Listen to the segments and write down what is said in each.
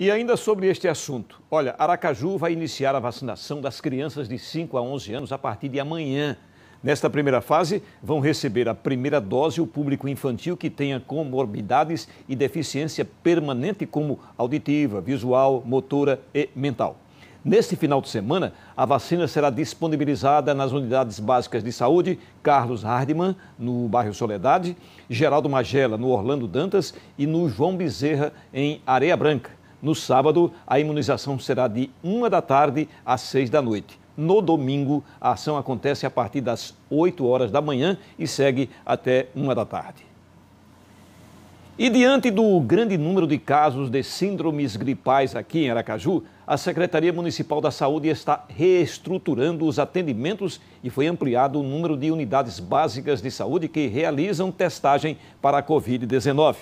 E ainda sobre este assunto, olha, Aracaju vai iniciar a vacinação das crianças de 5 a 11 anos a partir de amanhã. Nesta primeira fase, vão receber a primeira dose o público infantil que tenha comorbidades e deficiência permanente, como auditiva, visual, motora e mental. Neste final de semana, a vacina será disponibilizada nas unidades básicas de saúde Carlos Hardman, no bairro Soledade, Geraldo Magela, no Orlando Dantas e no João Bezerra, em Areia Branca. No sábado, a imunização será de 1 da tarde às 6 da noite. No domingo, a ação acontece a partir das 8 horas da manhã e segue até 1 da tarde. E diante do grande número de casos de síndromes gripais aqui em Aracaju, a Secretaria Municipal da Saúde está reestruturando os atendimentos e foi ampliado o número de unidades básicas de saúde que realizam testagem para a Covid-19.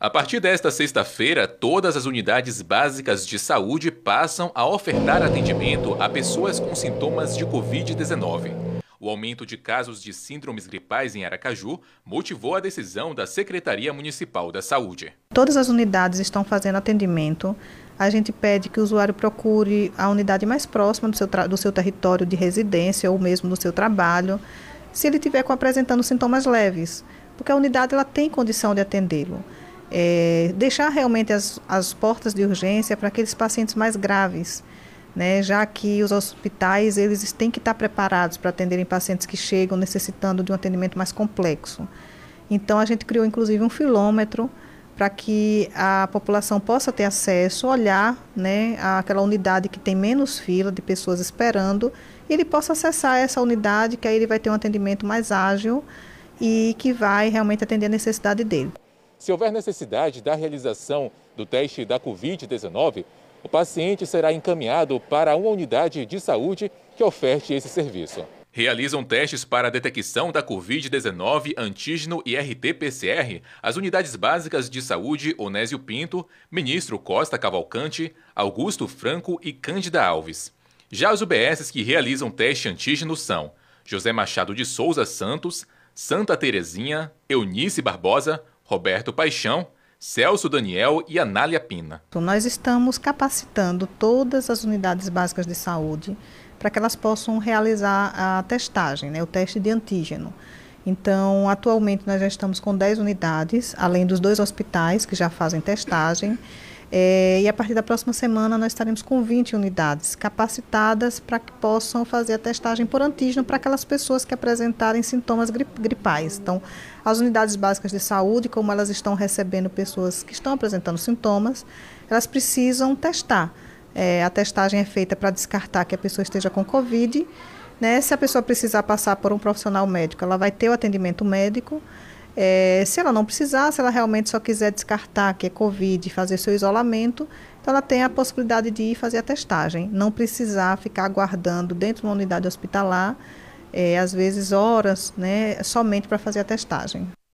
A partir desta sexta-feira, todas as unidades básicas de saúde passam a ofertar atendimento a pessoas com sintomas de Covid-19. O aumento de casos de síndromes gripais em Aracaju motivou a decisão da Secretaria Municipal da Saúde. Todas as unidades estão fazendo atendimento. A gente pede que o usuário procure a unidade mais próxima do seu, do seu território de residência ou mesmo do seu trabalho, se ele estiver apresentando sintomas leves, porque a unidade ela tem condição de atendê-lo é, deixar realmente as, as portas de urgência para aqueles pacientes mais graves, né? já que os hospitais eles têm que estar preparados para atenderem pacientes que chegam necessitando de um atendimento mais complexo. Então a gente criou inclusive um filômetro para que a população possa ter acesso, olhar né, aquela unidade que tem menos fila de pessoas esperando, e ele possa acessar essa unidade, que aí ele vai ter um atendimento mais ágil e que vai realmente atender a necessidade dele. Se houver necessidade da realização do teste da Covid-19, o paciente será encaminhado para uma unidade de saúde que oferte esse serviço. Realizam testes para a detecção da Covid-19, antígeno e RT-PCR as unidades básicas de saúde Onésio Pinto, Ministro Costa Cavalcante, Augusto Franco e Cândida Alves. Já as UBSs que realizam teste antígeno são José Machado de Souza Santos, Santa Terezinha, Eunice Barbosa, Roberto Paixão, Celso Daniel e Anália Pina. Nós estamos capacitando todas as unidades básicas de saúde para que elas possam realizar a testagem, né, o teste de antígeno. Então, atualmente nós já estamos com 10 unidades, além dos dois hospitais que já fazem testagem. É, e a partir da próxima semana nós estaremos com 20 unidades capacitadas para que possam fazer a testagem por antígeno para aquelas pessoas que apresentarem sintomas gripais. Então, as unidades básicas de saúde, como elas estão recebendo pessoas que estão apresentando sintomas, elas precisam testar. É, a testagem é feita para descartar que a pessoa esteja com Covid. Né? Se a pessoa precisar passar por um profissional médico, ela vai ter o atendimento médico. É, se ela não precisar, se ela realmente só quiser descartar que é Covid, e fazer seu isolamento, então ela tem a possibilidade de ir fazer a testagem, não precisar ficar aguardando dentro de uma unidade hospitalar, é, às vezes horas, né, somente para fazer a testagem.